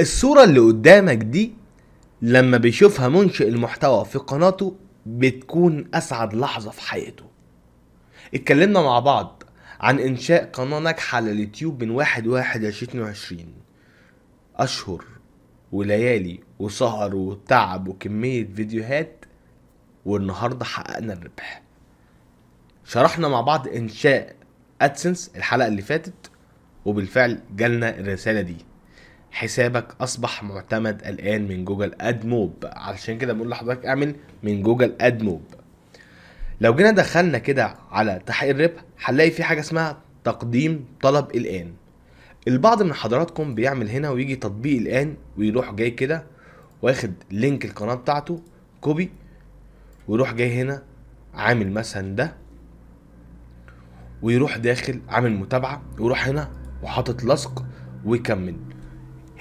الصورة اللي قدامك دي لما بيشوفها منشئ المحتوى في قناته بتكون أسعد لحظة في حياته اتكلمنا مع بعض عن إنشاء قناة ناجحة على اليوتيوب من واحد واحد عشرين وعشرين أشهر وليالي وسهر وتعب وكمية فيديوهات والنهاردة حققنا الربح شرحنا مع بعض إنشاء أدسنس الحلقة اللي فاتت وبالفعل جالنا الرسالة دي حسابك اصبح معتمد الان من جوجل اد موب علشان كده بقول لحضرتك اعمل من جوجل اد موب لو جينا دخلنا كده على تحقيق الربح هنلاقي في حاجه اسمها تقديم طلب الان البعض من حضراتكم بيعمل هنا ويجي تطبيق الان ويروح جاي كده واخد لينك القناه بتاعته كوبي ويروح جاي هنا عامل مثلا ده ويروح داخل عامل متابعه ويروح هنا وحاطط لصق ويكمل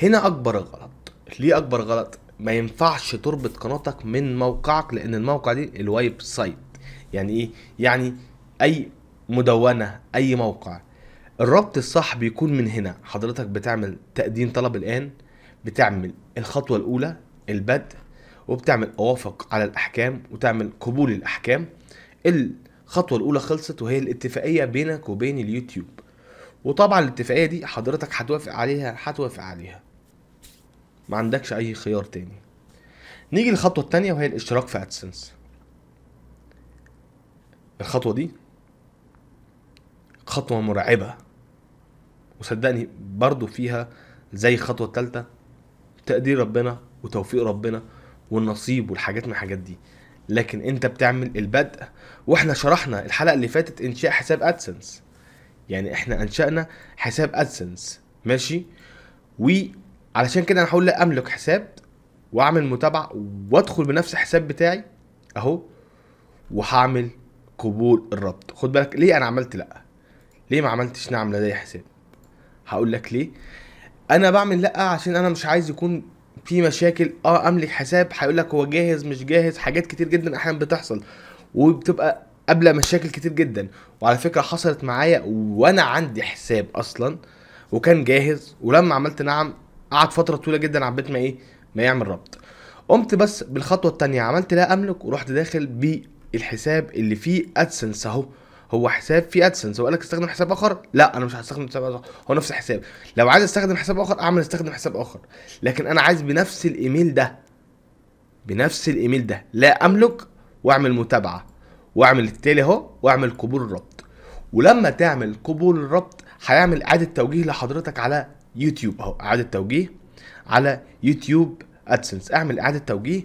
هنا اكبر الغلط ليه اكبر غلط ما ينفعش تربط قناتك من موقعك لان الموقع دي الويب سايت يعني ايه يعني اي مدونه اي موقع الربط الصح بيكون من هنا حضرتك بتعمل تقديم طلب الان بتعمل الخطوه الاولى البدء وبتعمل اوافق على الاحكام وتعمل قبول الاحكام الخطوه الاولى خلصت وهي الاتفاقيه بينك وبين اليوتيوب وطبعا الاتفاقيه دي حضرتك هتوافق عليها هتوافق عليها ما عندكش اي خيار تاني نيجي للخطوه الثانيه وهي الاشتراك في ادسنس الخطوه دي خطوه مرعبه وصدقني برضو فيها زي الخطوه الثالثه تقدير ربنا وتوفيق ربنا والنصيب والحاجات من الحاجات دي لكن انت بتعمل البدء واحنا شرحنا الحلقه اللي فاتت انشاء حساب ادسنس يعني احنا انشانا حساب ادسنس ماشي وعلشان كده انا هقول املك حساب واعمل متابعه وادخل بنفس الحساب بتاعي اهو وهعمل قبول الربط خد بالك ليه انا عملت لا ليه ما عملتش نعم لدي حساب هقول لك ليه انا بعمل لا عشان انا مش عايز يكون في مشاكل اه املك حساب هيقول لك هو جاهز مش جاهز حاجات كتير جدا احيانا بتحصل وبتبقى قبل مشاكل كتير جدا وعلى فكره حصلت معايا وانا عندي حساب اصلا وكان جاهز ولما عملت نعم قعد فتره طويله جدا عبيت ما ايه ما يعمل ربط قمت بس بالخطوه الثانيه عملت لا املك ورحت داخل بالحساب اللي فيه ادسنس اهو هو حساب فيه ادسنس وقال لك استخدم حساب اخر لا انا مش هستخدم حساب اخر هو نفس الحساب لو عايز استخدم حساب اخر اعمل استخدم حساب اخر لكن انا عايز بنفس الايميل ده بنفس الايميل ده لا املك واعمل متابعه واعمل التالي اهو واعمل قبول ربط ولما تعمل قبول ربط هيعمل اعاده توجيه لحضرتك على يوتيوب اهو اعاده توجيه على يوتيوب ادسنس اعمل اعاده توجيه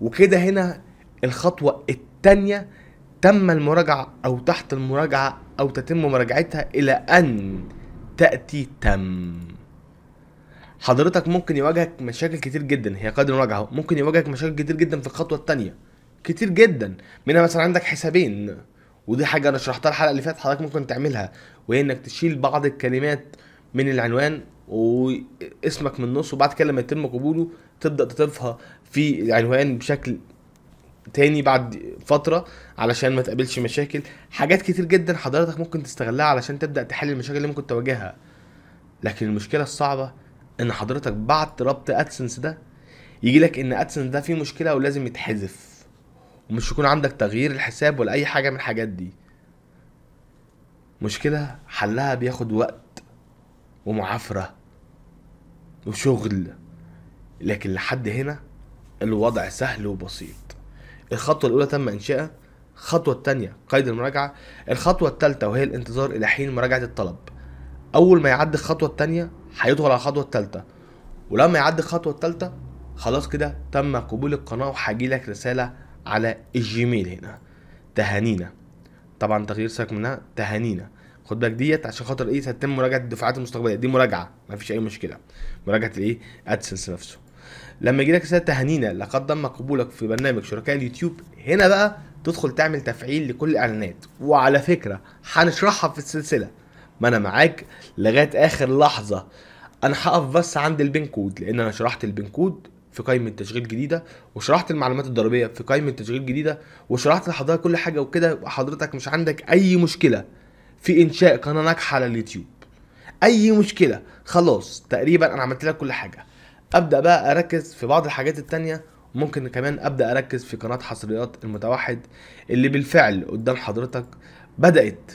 وكده هنا الخطوه الثانيه تم المراجعه او تحت المراجعه او تتم مراجعتها الى ان تاتي تم حضرتك ممكن يواجهك مشاكل كتير جدا هي قادر مراجعه ممكن يواجهك مشاكل كتير جدا في الخطوه الثانيه كتير جدا منها مثلا عندك حسابين ودي حاجه انا شرحتها الحلقه اللي فاتت حضرتك ممكن تعملها وهي انك تشيل بعض الكلمات من العنوان واسمك من النص وبعد كده لما يتم قبوله تبدا تضيفها في العنوان بشكل تاني بعد فتره علشان ما تقابلش مشاكل حاجات كتير جدا حضرتك ممكن تستغلها علشان تبدا تحل المشاكل اللي ممكن تواجهها لكن المشكله الصعبه ان حضرتك بعد ربط ادسنس ده يجي لك ان ادسنس ده فيه مشكله ولازم يتحذف ومش يكون عندك تغيير الحساب ولا اي حاجه من الحاجات دي مشكله حلها بياخد وقت ومعافره وشغل لكن لحد هنا الوضع سهل وبسيط الخطوه الاولى تم انشائها الخطوه الثانيه قيد المراجعه الخطوه الثالثه وهي الانتظار الى حين مراجعه الطلب اول ما يعدي الخطوه الثانيه هيدخل على الخطوه الثالثه ولما يعدي الخطوه الثالثه خلاص كده تم قبول القناه وهجيلك رساله على الجيميل هنا تهانينا طبعا تغيير سيرك منها تهانينا خد بالك ديت عشان خاطر ايه هتتم مراجعه الدفعات المستقبليه دي مراجعه مفيش اي مشكله مراجعه الايه ادسنس نفسه لما يجي لك رساله تهانينا لقد تم قبولك في برنامج شركاء اليوتيوب هنا بقى تدخل تعمل تفعيل لكل الاعلانات وعلى فكره هنشرحها في السلسله ما انا معاك لغايه اخر لحظه انا هقف بس عند البين كود لان انا شرحت البين كود في قائمه تشغيل جديده وشرحت المعلومات الضريبيه في قائمه تشغيل جديده وشرحت لحضرتك كل حاجه وكده وحضرتك مش عندك اي مشكله في انشاء قناه ناجحه على اليوتيوب اي مشكله خلاص تقريبا انا عملت لك كل حاجه ابدا بقى اركز في بعض الحاجات التانية ممكن كمان ابدا اركز في قناه حصريات المتوحد اللي بالفعل قدام حضرتك بدات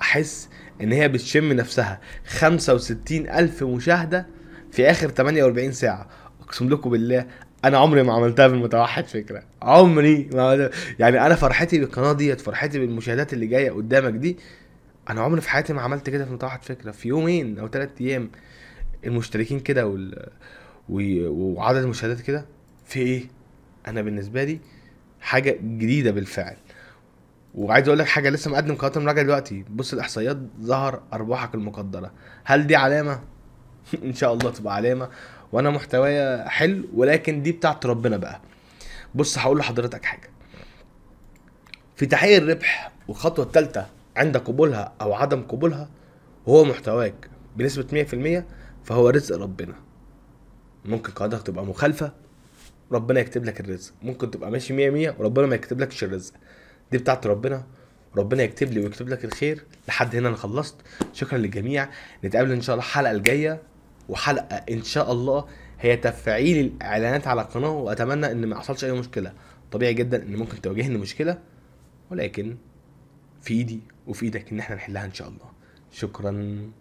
احس ان هي بتشم نفسها 65 الف مشاهده في اخر 48 ساعه اقسم لكم بالله انا عمري ما عملتها في المتوحد فكره عمري ما يعني انا فرحتي بالقناه ديت فرحتي بالمشاهدات اللي جايه قدامك دي انا عمري في حياتي ما عملت كده في متوحد فكره في يومين او ثلاث ايام المشتركين كده وال... و... وعدد المشاهدات كده في ايه انا بالنسبه لي حاجه جديده بالفعل وعايز اقول لك حاجه لسه مقدم قناه المراجعه دلوقتي بص الاحصائيات ظهر ارباحك المقدره هل دي علامه ان شاء الله تبقى علامه وانا محتوايا حلو ولكن دي بتاعت ربنا بقى بص هقول لحضرتك حاجه في تحقيق الربح والخطوه التالتة عند قبولها او عدم قبولها وهو محتواك بنسبه 100% فهو رزق ربنا ممكن قاعدتك تبقى مخالفه ربنا يكتب لك الرزق ممكن تبقى ماشي 100 100 وربنا ما يكتب لكش الرزق دي بتاعت ربنا ربنا يكتب لي ويكتب لك الخير لحد هنا انا خلصت شكرا للجميع نتقابل ان شاء الله الحلقه الجايه وحلقه ان شاء الله هي تفعيل الاعلانات على القناه واتمنى ان ما يحصلش اي مشكله طبيعي جدا ان ممكن تواجهني مشكله ولكن في ايدي وفي ايدك ان احنا نحلها ان شاء الله شكرا